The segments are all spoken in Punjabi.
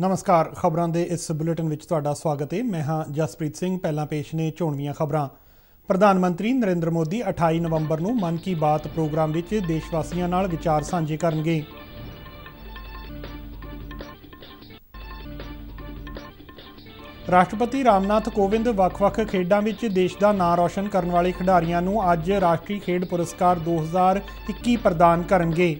ਨਮਸਕਾਰ ਖਬਰਾਂ ਦੇ ਇਸ ਬੁਲੇਟਿਨ ਵਿੱਚ ਤੁਹਾਡਾ ਸਵਾਗਤ ਹੈ ਮੈਂ ਹਾਂ ਜਸਪ੍ਰੀਤ ਸਿੰਘ ਪਹਿਲਾਂ ਪੇਸ਼ ਨੇ ਚੋਣਵੀਆਂ ਖਬਰਾਂ ਪ੍ਰਧਾਨ ਮੰਤਰੀ ਨਰਿੰਦਰ ਮੋਦੀ 28 ਨਵੰਬਰ ਨੂੰ ਮਨ ਕੀ ਬਾਤ ਪ੍ਰੋਗਰਾਮ ਵਿੱਚ ਦੇਸ਼ ਵਾਸੀਆਂ ਨਾਲ ਵਿਚਾਰ ਸਾਂਝੇ ਕਰਨਗੇ ਰਾਸ਼ਟਰਪਤੀ ਰਾਮਨਾਥ ਕੋਵਿੰਦ ਵੱਖ-ਵੱਖ ਖੇਡਾਂ ਵਿੱਚ ਦੇਸ਼ ਦਾ ਨਾਂ ਰੌਸ਼ਨ ਕਰਨ ਵਾਲੇ ਖਿਡਾਰੀਆਂ ਨੂੰ ਅੱਜ ਰਾਸ਼ਟਰੀ ਖੇਡ ਪੁਰਸਕਾਰ 2021 ਪ੍ਰਦਾਨ ਕਰਨਗੇ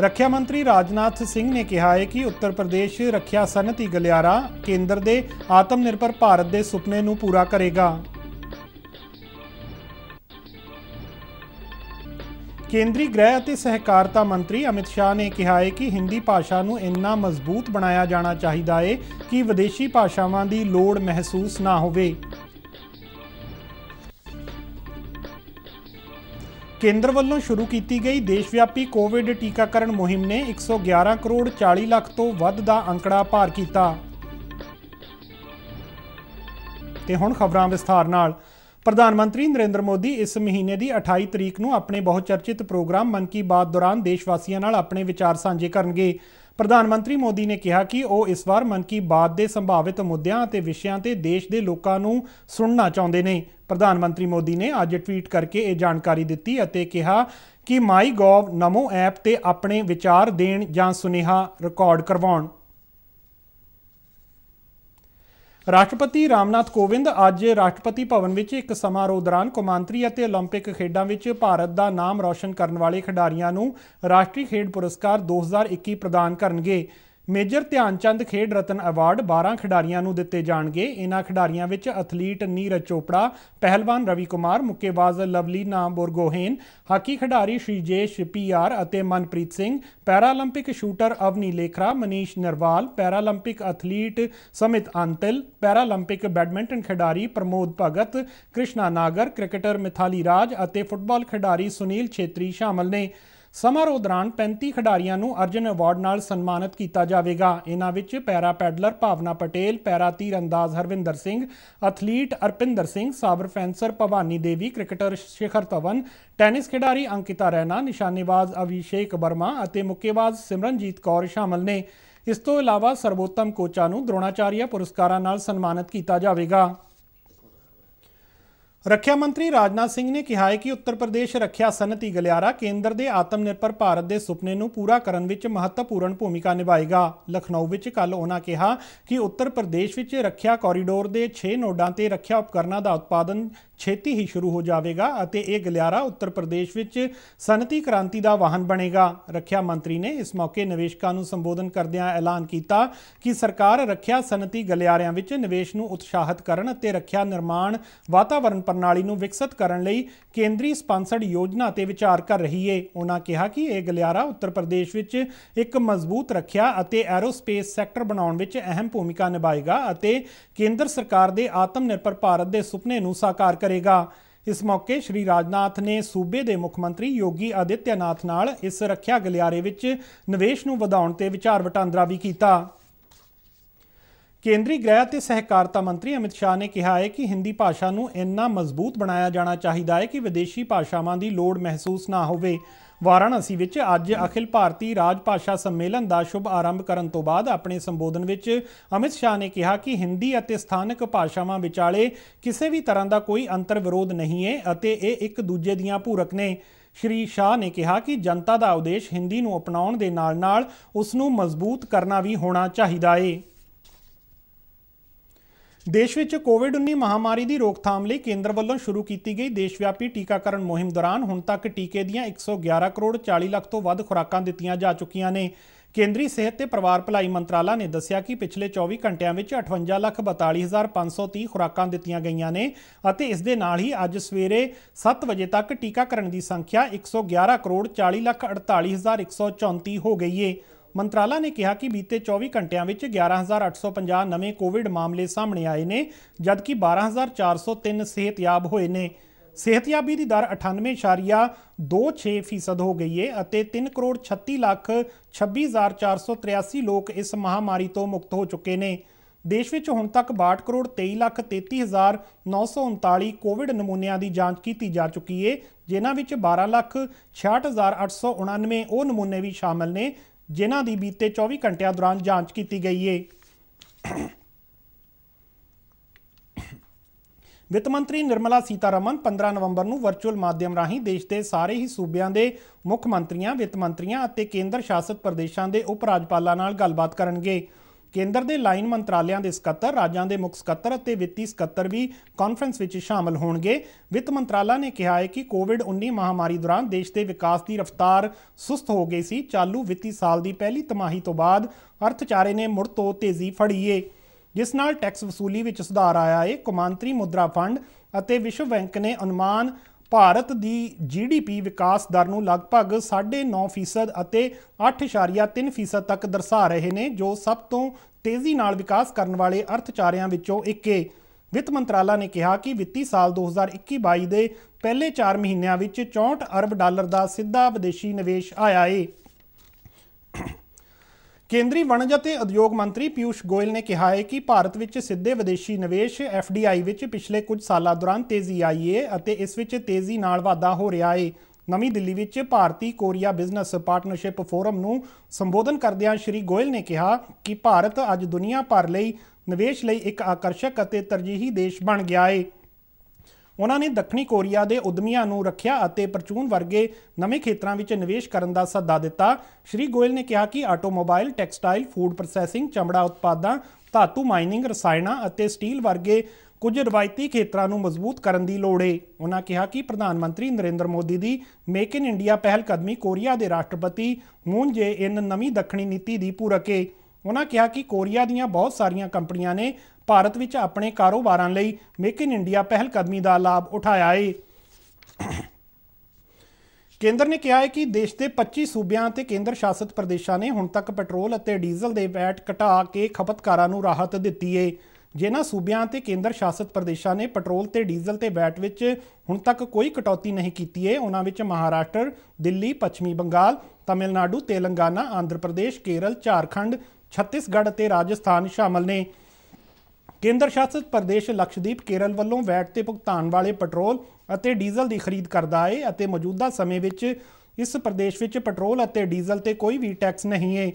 ਰੱਖਿਆ ਮੰਤਰੀ ਰਾਜਨਾਥ ਸਿੰਘ ਨੇ ਕਿਹਾ ਹੈ ਕਿ ਉੱਤਰ ਪ੍ਰਦੇਸ਼ ਰੱਖਿਆ ਸਨਤੀ ਗਲਿਆਰਾ ਕੇਂਦਰ ਦੇ ਆਤਮ ਨਿਰਭਰ ਭਾਰਤ ਦੇ ਸੁਪਨੇ ਨੂੰ ਪੂਰਾ ਕਰੇਗਾ ਕੇਂਦਰੀ ਗ੍ਰਹਿ ਅਤੇ ਸਹਿਕਾਰਤਾ ਮੰਤਰੀ ਅਮਿਤ ਸ਼ਾਹ ਨੇ ਕਿਹਾ ਹੈ ਕਿ ਹਿੰਦੀ ਭਾਸ਼ਾ ਨੂੰ ਇੰਨਾ ਮਜ਼ਬੂਤ ਬਣਾਇਆ ਜਾਣਾ ਚਾਹੀਦਾ ਹੈ ਕਿ ਵਿਦੇਸ਼ੀ ਭਾਸ਼ਾਵਾਂ ਦੀ ਲੋੜ ਮਹਿਸੂਸ ਨਾ ਹੋਵੇ ਕੇਂਦਰ ਵੱਲੋਂ ਸ਼ੁਰੂ ਕੀਤੀ ਗਈ ਦੇਸ਼ ਵਿਆਪੀ ਕੋਵਿਡ ਟੀਕਾਕਰਨ ਮੁਹਿੰਮ ਨੇ 111 ਕਰੋੜ 40 ਲੱਖ ਤੋਂ ਵੱਧ ਦਾ ਅੰਕੜਾ ਪਾਰ ਕੀਤਾ ਤੇ ਹੁਣ ਖਬਰਾਂ ਵਿਸਥਾਰ ਨਾਲ ਪ੍ਰਧਾਨ ਮੰਤਰੀ ਨਰਿੰਦਰ ਮੋਦੀ ਇਸ ਮਹੀਨੇ ਦੀ 28 ਤਰੀਕ ਨੂੰ ਆਪਣੇ ਬਹੁਚਰਚਿਤ ਪ੍ਰੋਗਰਾਮ ਮਨ ਕੀ ਬਾਤ ਦੌਰਾਨ ਦੇਸ਼ ਵਾਸੀਆਂ ਨਾਲ ਆਪਣੇ ਵਿਚਾਰ ਸਾਂਝੇ ਕਰਨਗੇ ਪ੍ਰਧਾਨ ਮੰਤਰੀ ਮੋਦੀ ਨੇ ਕਿਹਾ ਕਿ ਉਹ ਇਸ ਵਾਰ ਮਨ ਕੀ ਬਾਤ ਦੇ ਸੰਭਾਵਿਤ ਮੁੱਦਿਆਂ ਅਤੇ ਵਿਸ਼ਿਆਂ ਤੇ ਦੇਸ਼ ਦੇ ਲੋਕਾਂ ਨੂੰ ਸੁਣਨਾ ਚਾਹੁੰਦੇ ਨੇ ਪ੍ਰਧਾਨ ਮੰਤਰੀ ਮੋਦੀ ਨੇ ਅੱਜ ਟਵੀਟ ਕਰਕੇ ਇਹ ਜਾਣਕਾਰੀ ਦਿੱਤੀ ਅਤੇ ਕਿਹਾ ਕਿ ਮਾਈ ਗੋਵ ਨਮੋ ਐਪ ਤੇ ਆਪਣੇ ਵਿਚਾਰ ਦੇਣ ਜਾਂ ਸੁਨੇਹਾ ਰਿਕਾਰਡ ਕਰਵਾਉਣ ਰਾਸ਼ਟਰਪਤੀ ਰਾਮਨਾਥ ਕੋਵਿੰਦ ਅੱਜ ਰਾਸ਼ਟਰਪਤੀ ਭਵਨ ਵਿੱਚ ਇੱਕ ਸਮਾਰੋਹ ਦੌਰਾਨ ਕੌਮਾਂਤਰੀ ਅਤੇ 올림픽 ਖੇਡਾਂ ਵਿੱਚ ਭਾਰਤ ਦਾ ਨਾਮ ਰੌਸ਼ਨ ਕਰਨ ਵਾਲੇ ਖਿਡਾਰੀਆਂ ਨੂੰ ਰਾਸ਼ਟਰੀ ਖੇਡ ਪੁਰਸਕਾਰ 2021 ਪ੍ਰਦਾਨ ਕਰਨਗੇ ਮੇਜਰ ਧਿਆਨ ਚੰਦ ਖੇਡ ਰਤਨ ਅਵਾਰਡ 12 ਖਿਡਾਰੀਆਂ ਨੂੰ ਦਿੱਤੇ ਜਾਣਗੇ ਇਹਨਾਂ ਖਿਡਾਰੀਆਂ ਵਿੱਚ ਐਥਲੀਟ ਨੀਰਜ ਚੋਪੜਾ ਪਹਿਲਵਾਨ ਰਵੀ ਕੁਮਾਰ ਮੁੱਕੇਬਾਜ਼ ਲਵਲੀ ਨਾਮ ਬੋਰਗੋਹੇਨ ਹਾਕੀ ਖਿਡਾਰੀ ਸ਼੍ਰੀਜੇਸ਼ ਪੀਆਰ ਅਤੇ Manpreet Singh Paralympic shooter Avani Lekhara Manish Narwal Paralympic athlete Sumit Antil Paralympic badminton ਖਿਡਾਰੀ ਪ੍ਰਮੋਦ ਭਗਤ ਕ੍ਰਿਸ਼ਨਾ ਨਾਗਰ ਕ੍ਰਿਕਟਰ ਮਿਥਾਲੀ ਰਾਜ ਅਤੇ ਫੁੱਟਬਾਲ ਖਿਡਾਰੀ ਸੁਨੀਲ ਛੇਤਰੀ ਸ਼ਾਮਲ ਨੇ ਸਮਾਰੋਹ ਦੌਰਾਨ 35 ਖਿਡਾਰੀਆਂ ਨੂੰ ਅਰਜਨ ਅਵਾਰਡ ਨਾਲ ਸਨਮਾਨਿਤ ਕੀਤਾ ਜਾਵੇਗਾ ਇਹਨਾਂ ਵਿੱਚ ਪੈਰਾ ਪੈਡਲਰ ਭਾਵਨਾ ਪਟੇਲ ਪੈਰਾ ਤੀਰ ਅੰਦਾਜ਼ Harvinder Singh athlete Arpinder Singh sabre fencer Bhavani Devi cricketer Shikhar Dhawan tennis ਖਿਡਾਰੀ ਅੰਕਿਤਾ ਰੈਨਾ ਨਿਸ਼ਾਨੇਬਾਜ਼ ਅਭਿਸ਼ੇਕ ਵਰਮਾ ਅਤੇ ਮੁੱਕੇਬਾਜ਼ ਸਿਮਰਨਜੀਤ ਕੌਰ ਸ਼ਾਮਲ ਨੇ ਇਸ ਤੋਂ ਇਲਾਵਾ ਸਰਵੋਤਮ ਕੋਚਾਂ ਨੂੰ ਦਰੋਣਾਚਾਰੀਆ ਪੁਰਸਕਾਰਾਂ ਨਾਲ ਸਨਮਾਨਿਤ ਕੀਤਾ ਜਾਵੇਗਾ ਰੱਖਿਆ ਮੰਤਰੀ ਰਾਜਨਾਥ ਸਿੰਘ ਨੇ ਕਿਹਾ ਹੈ ਕਿ ਉੱਤਰ ਪ੍ਰਦੇਸ਼ ਰੱਖਿਆ ਸਨਤੀ ਗਲਿਆਰਾ ਕੇਂਦਰ ਦੇ ਆਤਮ ਨਿਰਭਰ ਭਾਰਤ ਦੇ ਸੁਪਨੇ ਨੂੰ ਪੂਰਾ ਕਰਨ ਵਿੱਚ ਮਹੱਤਵਪੂਰਨ ਭੂਮਿਕਾ ਨਿਭਾਏਗਾ ਲਖਨਊ ਵਿੱਚ ਕੱਲ ਉਹਨਾਂ ਕਿਹਾ ਕਿ ਉੱਤਰ ਪ੍ਰਦੇਸ਼ ਵਿੱਚ ਰੱਖਿਆ ਕੋਰੀਡੋਰ ਦੇ 6 ਨੋਡਾਂ ਤੇ ਰੱਖਿਆ ਉਪਕਰਨਾਂ ਦਾ ਉਤਪਾਦਨ ਛੇਤੀ ਹੀ ਸ਼ੁਰੂ ਹੋ ਜਾਵੇਗਾ ਅਤੇ ਇਹ ਗਲਿਆਰਾ ਉੱਤਰ ਪ੍ਰਦੇਸ਼ ਵਿੱਚ ਸਨਤੀ ਕ੍ਰਾਂਤੀ ਦਾ ਵਾਹਨ ਬਣੇਗਾ ਰੱਖਿਆ ਮੰਤਰੀ ਨੇ ਇਸ ਮੌਕੇ ਨਿਵੇਸ਼ਕਾਂ ਨੂੰ ਸੰਬੋਧਨ ਕਰਦਿਆਂ ਐਲਾਨ ਕੀਤਾ ਕਿ ਸਰਕਾਰ ਰੱਖਿਆ ਸਨਤੀ ਗਲਿਆਰਿਆਂ ਵਿੱਚ ਨਿਵੇਸ਼ ਨੂੰ ਉਤਸ਼ਾਹਿਤ ਕਰਨ ਅਤੇ ਰੱਖਿਆ ਨਿਰਮਾਣ ਵਾਤਾਵਰਣ ਪ੍ਰਣਾਲੀ ਨੂੰ ਵਿਕਸਿਤ ਕਰਨ ਲਈ ਕੇਂਦਰੀ ਸਪਾਂਸਰਡ ਯੋਜਨਾ ਤੇ ਵਿਚਾਰ ਕਰ ਰਹੀ ਏ ਉਹਨਾਂ ਕਿਹਾ ਕਿ ਇਹ ਗਲਿਆਰਾ ਉੱਤਰ ਪ੍ਰਦੇਸ਼ ਵਿੱਚ ਇੱਕ ਮਜ਼ਬੂਤ ਰੱਖਿਆ ਅਤੇ ਐਰੋਸਪੇਸ ਸੈਕਟਰ ਬਣਾਉਣ ਵਿੱਚ ਅਹਿਮ ਭੂਮਿਕਾ ਨਿਭਾਏਗਾ ਅਤੇ ਕੇਂਦਰ ਸਰਕਾਰ ਦੇ ਆਤਮ ਨਿਰਭਰ ਭਾਰਤ ਦੇ ਸੁਪਨੇ ਨੂੰ ਸਾਕਾਰ ਕਰੇਗਾ ਕਰੇਗਾ ਇਸ ਮੌਕੇ ਸ਼੍ਰੀ ਰਾਜਨਾਥ ਨੇ ਸੂਬੇ ਦੇ ਮੁੱਖ ਮੰਤਰੀ ਯੋਗੀ ਆਦਿੱਤਿਆਨਾਥ ਨਾਲ ਇਸ ਰੱਖਿਆ ਗਲਿਆਰੇ ਵਿੱਚ ਨਿਵੇਸ਼ ਨੂੰ ਵਧਾਉਣ ਤੇ ਵਿਚਾਰ ਵਟਾਂਦਰਾ ਵੀ ਕੀਤਾ ਕੇਂਦਰੀ ਗ੍ਰਹਿ ਅਤੇ ਸਹਿਕਾਰਤਾ ਮੰਤਰੀ ਅਮਿਤ ਸ਼ਾਹ ਨੇ ਕਿਹਾ ਹੈ ਕਿ ਹਿੰਦੀ ਭਾਸ਼ਾ ਨੂੰ ਇੰਨਾ ਮਜ਼ਬੂਤ ਬਣਾਇਆ ਜਾਣਾ ਚਾਹੀਦਾ ਹੈ ਕਿ ਵਿਦੇਸ਼ੀ ਭਾਸ਼ਾਵਾਂ ਦੀ ਲੋੜ ਮਹਿਸੂਸ ਨਾ ਹੋਵੇ ਵਾਰਾਣਸੀ ਵਿੱਚ ਅੱਜ ਅਖਿਲ ਭਾਰਤੀ ਭਾਸ਼ਾ ਸੰਮੇਲਨ ਦਾ ਸ਼ੁਭ ਆਰੰਭ ਕਰਨ ਤੋਂ ਬਾਅਦ ਆਪਣੇ ਸੰਬੋਧਨ ਵਿੱਚ ਅਮਿਤ ਸ਼ਾਹ ਨੇ ਕਿਹਾ ਕਿ ਹਿੰਦੀ ਅਤੇ ਸਥਾਨਕ ਭਾਸ਼ਾਵਾਂ ਵਿਚਾਲੇ ਕਿਸੇ ਵੀ ਤਰ੍ਹਾਂ ਦਾ ਕੋਈ ਅੰਤਰ ਵਿਰੋਧ ਨਹੀਂ ਹੈ ਅਤੇ ਇਹ ਇੱਕ ਦੂਜੇ ਦੀਆਂ ਪੂਰਕ ਨੇ ਸ਼੍ਰੀ ਸ਼ਾਹ ਨੇ ਕਿਹਾ ਕਿ ਜਨਤਾ ਦਾ ਉਦੇਸ਼ ਹਿੰਦੀ ਨੂੰ ਅਪਣਾਉਣ ਦੇ ਨਾਲ-ਨਾਲ ਉਸ ਨੂੰ ਮਜ਼ਬੂਤ ਕਰਨਾ ਵੀ ਹੋਣਾ ਚਾਹੀਦਾ ਹੈ ਦੇਸ਼ ਵਿੱਚ ਕੋਵਿਡ-19 ਮਹਾਮਾਰੀ ਦੀ ਰੋਕਥਾਮ ਲਈ ਕੇਂਦਰ ਵੱਲੋਂ ਸ਼ੁਰੂ ਕੀਤੀ ਗਈ ਦੇਸ਼ਵਿਆਪੀ ਟੀਕਾਕਰਨ ਮੁਹਿੰਮ ਦੌਰਾਨ ਹੁਣ ਤੱਕ ਟੀਕੇ ਦੀਆਂ 111 ਕਰੋੜ 40 ਲੱਖ ਤੋਂ ਵੱਧ ਖੁਰਾਕਾਂ ਦਿੱਤੀਆਂ ਜਾ ਚੁੱਕੀਆਂ ਨੇ ਕੇਂਦਰੀ ਸਿਹਤ ਤੇ ਪਰਿਵਾਰ ਭਲਾਈ ਮੰਤਰਾਲਾ ਨੇ ਦੱਸਿਆ ਕਿ ਪਿਛਲੇ 24 ਘੰਟਿਆਂ ਵਿੱਚ 58,42,530 ਖੁਰਾਕਾਂ ਦਿੱਤੀਆਂ ਗਈਆਂ ਨੇ ਅਤੇ ਇਸ ਦੇ ਨਾਲ ਹੀ ਅੱਜ ਸਵੇਰੇ 7 ਵਜੇ ਤੱਕ ਟੀਕਾਕਰਨ ਦੀ ਸੰਖਿਆ 111 ਕਰੋੜ 40 ਲੱਖ 48134 ਹੋ ਗਈ ਹੈ ਮੰਤਰਾਲਾ ਨੇ ਕਿਹਾ ਕਿ ਬੀਤੇ 24 ਘੰਟਿਆਂ ਵਿੱਚ 11850 ਨਵੇਂ ਕੋਵਿਡ ਮਾਮਲੇ ਸਾਹਮਣੇ ਆਏ ਨੇ ਜਦਕਿ 12403 ਸਿਹਤਯਾਬ ਹੋਏ ਨੇ ਸਿਹਤਯਾਬੀ ਦੀ ਦਰ 98.26% ਹੋ ਗਈ ਹੈ ਅਤੇ 3 ਕਰੋੜ 36 ਲੱਖ 26483 ਲੋਕ ਇਸ ਮਹਾਮਾਰੀ ਤੋਂ ਮੁਕਤ ਹੋ ਚੁੱਕੇ ਨੇ ਦੇਸ਼ ਵਿੱਚ ਹੁਣ ਤੱਕ 62 ਕਰੋੜ 23 ਲੱਖ 33939 ਕੋਵਿਡ ਨਮੂਨਿਆਂ ਦੀ ਜਾਂਚ ਕੀਤੀ ਜਾ ਚੁੱਕੀ ਹੈ ਜਿਨ੍ਹਾਂ ਵਿੱਚ 12 ਲੱਖ 66899 ਉਹ ਨਮੂਨੇ ਵੀ ਸ਼ਾਮਲ ਨੇ ਜਿਨ੍ਹਾਂ ਦੀ ਬੀਤੇ 24 ਘੰਟਿਆਂ ਦੌਰਾਨ ਜਾਂਚ ਕੀਤੀ ਗਈ ਹੈ ਵਿੱਤ ਮੰਤਰੀ ਨਿਰਮਲਾ ਸੀਤਾਰਮਨ 15 ਨਵੰਬਰ ਨੂੰ ਵਰਚੁਅਲ ਮਾਧਿਅਮ ਰਾਹੀਂ ਦੇਸ਼ ਦੇ ਸਾਰੇ ਹੀ ਸੂਬਿਆਂ ਦੇ ਮੁੱਖ ਮੰਤਰੀਆਂ ਵਿੱਤ ਮੰਤਰੀਆਂ ਅਤੇ ਕੇਂਦਰ ਸ਼ਾਸਤ ਪ੍ਰਦੇਸ਼ਾਂ ਦੇ ਉਪ ਰਾਜਪਾਲਾਂ ਨਾਲ ਗੱਲਬਾਤ ਕਰਨਗੇ ਕੇਂਦਰ ਦੇ ਲਾਈਨ ਮੰਤਰਾਲਿਆਂ ਦੇ ਸਕੱਤਰ ਰਾਜਾਂ ਦੇ ਮੁੱਖ ਸਕੱਤਰ ਅਤੇ ਵਿੱਤੀ ਸਕੱਤਰ ਵੀ ਕਾਨਫਰੰਸ ਵਿੱਚ ਸ਼ਾਮਲ ਹੋਣਗੇ ਵਿੱਤ ਮੰਤਰਾਲਾ ਨੇ ਕਿਹਾ ਹੈ ਕਿ ਕੋਵਿਡ-19 ਮਹਾਮਾਰੀ ਦੌਰਾਨ ਦੇਸ਼ ਦੇ ਵਿਕਾਸ ਦੀ ਰਫ਼ਤਾਰ ਸੁਸਤ ਹੋ ਗਈ ਸੀ ਚਾਲੂ ਵਿੱਤੀ ਸਾਲ ਦੀ ਪਹਿਲੀ ਤਿਮਾਹੀ ਤੋਂ ਬਾਅਦ ਅਰਥਚਾਰੇ ਨੇ ਮੁੜ ਤੋਂ ਤੇਜ਼ੀ ਫੜੀ ਏ ਜਿਸ ਨਾਲ ਟੈਕਸ ਵਸੂਲੀ ਵਿੱਚ ਸੁਧਾਰ ਆਇਆ ਏ ਕੁਮਾਂਤਰੀ ਮੁਦਰਾ ਫੰਡ ਅਤੇ ਵਿਸ਼ਵ ਬੈਂਕ ਨੇ ਅਨੁਮਾਨ ਭਾਰਤ ਦੀ ਜੀਡੀਪੀ ਵਿਕਾਸ ਦਰ ਨੂੰ ਲਗਭਗ 9.5% ਅਤੇ 8.3% ਤੱਕ ਦਰਸਾ ਰਹੇ ਨੇ ਜੋ ਸਭ ਤੋਂ ਤੇਜ਼ੀ ਨਾਲ ਵਿਕਾਸ ਕਰਨ ਵਾਲੇ ਅਰਥਚਾਰਿਆਂ ਵਿੱਚੋਂ ਇੱਕ ਹੈ ਵਿੱਤ ਮੰਤਰਾਲਾ ਨੇ ਕਿਹਾ ਕਿ ਵਿੱਤੀ ਸਾਲ 2021-22 ਦੇ ਪਹਿਲੇ 4 ਮਹੀਨਿਆਂ ਵਿੱਚ 64 ਅਰਬ ਡਾਲਰ ਦਾ ਸਿੱਧਾ ਵਿਦੇਸ਼ੀ ਨਿਵੇਸ਼ ਆਇਆ ਹੈ ਕੇਂਦਰੀ ਵਣਜ ਅਤੇ ਉਦਯੋਗ ਮੰਤਰੀ ਪਿਊਸ਼ ਗੋਇਲ ਨੇ ਕਿਹਾ ਹੈ ਕਿ ਭਾਰਤ ਵਿੱਚ ਸਿੱਧੇ ਵਿਦੇਸ਼ੀ ਨਿਵੇਸ਼ ਐਫਡੀਆਈ ਵਿੱਚ ਪਿਛਲੇ ਕੁਝ ਸਾਲਾਂ ਦੌਰਾਨ ਤੇਜ਼ੀ ਆਈ ਹੈ ਅਤੇ ਇਸ ਵਿੱਚ ਤੇਜ਼ੀ ਨਾਲ ਵਾਧਾ ਹੋ ਰਿਹਾ ਹੈ ਨਵੀਂ ਦਿੱਲੀ ਵਿੱਚ ਭਾਰਤੀ ਕੋਰੀਆ ਬਿਜ਼ਨਸ ਪਾਰਟਨਰਸ਼ਿਪ ਫੋਰਮ ਨੂੰ ਸੰਬੋਧਨ ਕਰਦਿਆਂ ਸ਼੍ਰੀ ਗੋਇਲ ਨੇ ਕਿਹਾ ਕਿ ਭਾਰਤ ਅੱਜ ਦੁਨੀਆ ਭਰ ਲਈ ਨਿਵੇਸ਼ ਲਈ ਇੱਕ ਆਕਰਸ਼ਕ ਅਤੇ ਤਰਜੀਹੀ ਦੇਸ਼ ਬਣ ਗਿਆ ਹੈ ਉਹਨਾਂ ਨੇ ਦੱਖਣੀ ਕੋਰੀਆ ਦੇ ਉਦਮੀਆਂ ਨੂੰ ਰੱਖਿਆ ਅਤੇ ਪਰਚੂਨ ਵਰਗੇ ਨਵੇਂ ਖੇਤਰਾਂ ਵਿੱਚ ਨਿਵੇਸ਼ ਕਰਨ ਦਾ ਸੱਦਾ ਦਿੱਤਾ ਸ਼੍ਰੀ ਗੋਇਲ ਨੇ ਕਿਹਾ ਕਿ ਆਟੋਮੋਬਾਈਲ ਟੈਕਸਟਾਈਲ ਫੂਡ ਪ੍ਰੋਸੈਸਿੰਗ ਚਮੜਾ ਉਤਪਾਦਾਂ ਧਾਤੂ ਮਾਈਨਿੰਗ ਰਸਾਇਣਾ ਅਤੇ ਸਟੀਲ ਵਰਗੇ ਕੁਝ ਰਵਾਇਤੀ ਖੇਤਰਾਂ ਨੂੰ ਮਜ਼ਬੂਤ ਕਰਨ ਦੀ ਲੋੜ ਹੈ ਉਹਨਾਂ ਕਿਹਾ ਕਿ ਪ੍ਰਧਾਨ ਮੰਤਰੀ ਨਰਿੰਦਰ ਮੋਦੀ ਦੀ ਮੇਕ ਇਨ ਇੰਡੀਆ ਪਹਿਲ ਕਦਮੀ ਕੋਰੀਆ ਦੇ ਰਾਸ਼ਟਰਪਤੀ ਮੂਨ ਜੇ ਇਨ ਨਵੀਂ ਦੱਖਣੀ ਨੀਤੀ ਦੀ ਪੂਰਕ ਹੈ ਉਹਨਾਂ ਕਿਹਾ ਕਿ ਕੋਰੀਆ ਦੀਆਂ ਬਹੁਤ ਸਾਰੀਆਂ ਕੰਪਨੀਆਂ ਨੇ ਭਾਰਤ ਵਿੱਚ ਆਪਣੇ ਕਾਰੋਬਾਰਾਂ ਲਈ ਮੇਕ ਇਨ ਇੰਡੀਆ ਪਹਿਲ ਕਦਮੀ ਦਾ ਲਾਭ ਉਠਾਇਆ ਹੈ ਕੇਂਦਰ ਨੇ ਕਿਹਾ ਹੈ ਕਿ ਦੇਸ਼ ਦੇ 25 ਸੂਬਿਆਂ ਤੇ ਕੇਂਦਰ ਸ਼ਾਸਿਤ ਪ੍ਰਦੇਸ਼ਾਂ ਨੇ ਹੁਣ ਤੱਕ ਪੈਟਰੋਲ ਅਤੇ ਡੀਜ਼ਲ ਦੇ ਵੈਟ ਘਟਾ ਕੇ ਖਪਤਕਾਰਾਂ ਨੂੰ ਰਾਹਤ ਦਿੱਤੀ ਹੈ ਜਿਨ੍ਹਾਂ ਸੂਬਿਆਂ ਤੇ ਕੇਂਦਰ ਸ਼ਾਸਿਤ ਪ੍ਰਦੇਸ਼ਾਂ ਨੇ ਪੈਟਰੋਲ ਤੇ ਡੀਜ਼ਲ ਤੇ ਵੈਟ ਵਿੱਚ ਹੁਣ ਤੱਕ ਕੋਈ ਕਟੌਤੀ ਨਹੀਂ ਕੀਤੀ ਹੈ ਉਹਨਾਂ ਵਿੱਚ ਮਹਾਰਾਸ਼ਟਰ, ਦਿੱਲੀ, ਪੱਛਮੀ ਬੰਗਾਲ, ਤਾਮਿਲਨਾਡੂ ਤੇਲੰਗਾਨਾ, ਆਂਧਰਾ ਪ੍ਰਦੇਸ਼, ਕੇਰਲ, ਝਾਰਖੰਡ, ਛੱਤੀਸਗੜ੍ਹ ਅਤੇ ਰਾਜਸਥਾਨ ਸ਼ਾਮਲ ਨੇ ਕੇਂਦਰ ਸ਼ਾਸਿਤ ਪ੍ਰਦੇਸ਼ ਲਕਸ਼ਦੀਪ ਕੇਰਲ ਵੱਲੋਂ ਵੈਟ ਤੇ ਭੁਗਤਾਨ ਵਾਲੇ ਪੈਟਰੋਲ ਅਤੇ ਡੀਜ਼ਲ ਦੀ ਖਰੀਦ ਕਰਦਾ ਹੈ ਅਤੇ ਮੌਜੂਦਾ ਸਮੇਂ ਵਿੱਚ ਇਸ ਪ੍ਰਦੇਸ਼ ਵਿੱਚ ਪੈਟਰੋਲ ਅਤੇ ਡੀਜ਼ਲ ਤੇ ਕੋਈ ਵੀ ਟੈਕਸ ਨਹੀਂ ਹੈ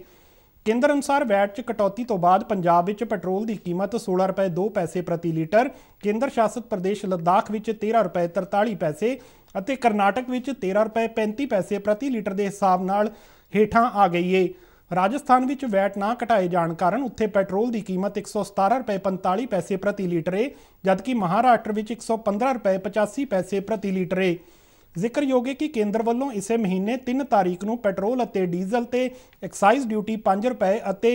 ਕੇਂਦਰ ਅਨੁਸਾਰ ਵੈਟ 'ਚ ਕਟੌਤੀ ਤੋਂ ਬਾਅਦ ਪੰਜਾਬ ਵਿੱਚ ਪੈਟਰੋਲ ਦੀ ਕੀਮਤ 16 ਰੁਪਏ 2 ਪੈਸੇ ਪ੍ਰਤੀ ਲੀਟਰ ਕੇਂਦਰ ਸ਼ਾਸਿਤ ਪ੍ਰਦੇਸ਼ ਲਦਾਖ ਵਿੱਚ 13 ਰੁਪਏ 43 ਪੈਸੇ ਅਤੇ ਕਰਨਾਟਕ ਵਿੱਚ 13 ਰੁਪਏ 35 ਪੈਸੇ ਪ੍ਰਤੀ ਲੀਟਰ ਦੇ ਹਿਸਾਬ ਨਾਲ ਹੇਠਾਂ ਆ ਗਈ ਹੈ ਰਾਜਸਥਾਨ ਵਿੱਚ ਵੈਟ ਨਾ ਘਟਾਏ ਜਾਣ ਕਾਰਨ ਉੱਥੇ ਪੈਟਰੋਲ ਦੀ ਕੀਮਤ 117 ਰੁਪਏ 45 ਪੈਸੇ ਪ੍ਰਤੀ ਲੀਟਰ ਏ ਜਦਕਿ ਮਹਾਰਾਸ਼ਟਰ ਵਿੱਚ 115 ਰੁਪਏ 85 ਪੈਸੇ ਪ੍ਰਤੀ ਲੀਟਰ ਏ ਜ਼ਿਕਰਯੋਗ ਹੈ ਕਿ ਕੇਂਦਰ ਵੱਲੋਂ ਇਸੇ ਮਹੀਨੇ 3 ਤਾਰੀਖ ਨੂੰ ਪੈਟਰੋਲ ਅਤੇ ਡੀਜ਼ਲ ਤੇ ਐਕਸਾਈਜ਼ ਡਿਊਟੀ 5 ਰੁਪਏ ਅਤੇ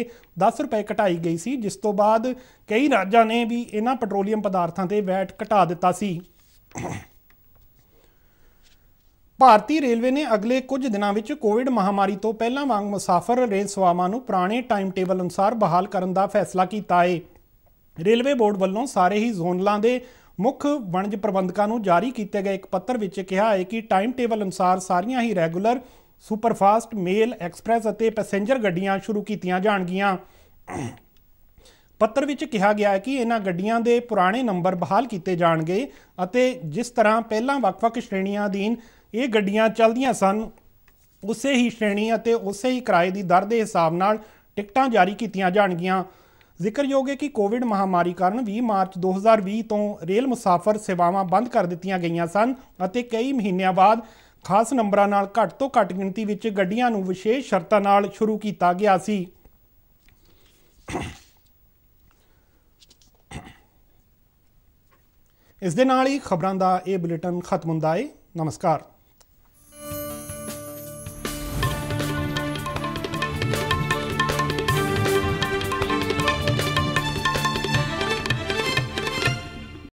10 ਰੁਪਏ ਘਟਾਈ ਗਈ ਸੀ ਜਿਸ ਤੋਂ ਬਾਅਦ ਕਈ ਰਾਜਾਂ ਨੇ ਵੀ ਇਹਨਾਂ ਪੈਟਰੋਲੀਅਮ ਪਦਾਰਥਾਂ ਤੇ ਵੈਟ ਘਟਾ ਦਿੱਤਾ ਸੀ ਭਾਰਤੀ ਰੇਲਵੇ ਨੇ ਅਗਲੇ ਕੁਝ ਦਿਨਾਂ ਵਿੱਚ ਕੋਵਿਡ ਮਹਾਮਾਰੀ ਤੋਂ ਪਹਿਲਾਂ ਵਾਂਗ ਮੁਸਾਫਰ ਰੇਲ ਸਵਾਮਾਂ ਨੂੰ ਪੁਰਾਣੇ ਟਾਈਮ ਟੇਬਲ ਅਨੁਸਾਰ ਬਹਾਲ ਕਰਨ ਦਾ ਫੈਸਲਾ ਕੀਤਾ ਹੈ ਰੇਲਵੇ ਬੋਰਡ ਵੱਲੋਂ ਸਾਰੇ ਹੀ ਜ਼ੋਨਲਾਂ ਦੇ ਮੁੱਖ ਵਣਜ ਪ੍ਰਬੰਧਕਾਂ ਨੂੰ ਜਾਰੀ ਕੀਤੇ ਗਏ ਇੱਕ ਪੱਤਰ ਵਿੱਚ ਕਿਹਾ ਹੈ ਕਿ ਟਾਈਮ ਟੇਬਲ ਅਨੁਸਾਰ ਸਾਰੀਆਂ ਹੀ regular super fast mail express ਅਤੇ ਪੈਸੇਂਜਰ ਗੱਡੀਆਂ ਸ਼ੁਰੂ ਕੀਤੀਆਂ ਜਾਣਗੀਆਂ ਪੱਤਰ ਵਿੱਚ ਕਿਹਾ ਗਿਆ ਹੈ ਕਿ ਇਹਨਾਂ ਗੱਡੀਆਂ ਦੇ ਪੁਰਾਣੇ ਨੰਬਰ ਬਹਾਲ ਕੀਤੇ ਜਾਣਗੇ ਅਤੇ ਜਿਸ ਤਰ੍ਹਾਂ ਪਹਿਲਾਂ ਵੱਖ-ਵੱਖ ਸ਼੍ਰੇਣੀਆਂ ਅਧੀਨ ਇਹ ਗੱਡੀਆਂ ਚੱਲਦੀਆਂ ਸਨ ਉਸੇ ਹੀ ਸ਼੍ਰੇਣੀ ਅਤੇ ਉਸੇ ਹੀ ਕਿਰਾਏ ਦੀ ਦਰ ਦੇ ਹਿਸਾਬ ਨਾਲ ਟਿਕਟਾਂ ਜਾਰੀ ਕੀਤੀਆਂ ਜਾਣਗੀਆਂ ਜ਼ਿਕਰਯੋਗ ਹੈ ਕਿ ਕੋਵਿਡ ਮਹਾਮਾਰੀ ਕਾਰਨ 20 ਮਾਰਚ 2020 ਤੋਂ ਰੇਲ ਮੁਸਾਫਰ ਸੇਵਾਵਾਂ ਬੰਦ ਕਰ ਦਿੱਤੀਆਂ ਗਈਆਂ ਸਨ ਅਤੇ ਕਈ ਮਹੀਨਿਆਂ ਬਾਅਦ ਖਾਸ ਨੰਬਰਾਂ ਨਾਲ ਘੱਟ ਤੋਂ ਘੱਟ ਗਿਣਤੀ ਵਿੱਚ ਗੱਡੀਆਂ ਨੂੰ ਵਿਸ਼ੇਸ਼ ਸ਼ਰਤਾਂ ਨਾਲ ਸ਼ੁਰੂ ਕੀਤਾ ਗਿਆ ਸੀ ਇਸ ਦੇ ਨਾਲ ਹੀ ਖਬਰਾਂ ਦਾ ਇਹ ਬੁਲੇਟਿਨ ਖਤਮ ਹੁੰਦਾ ਹੈ ਨਮਸਕਾਰ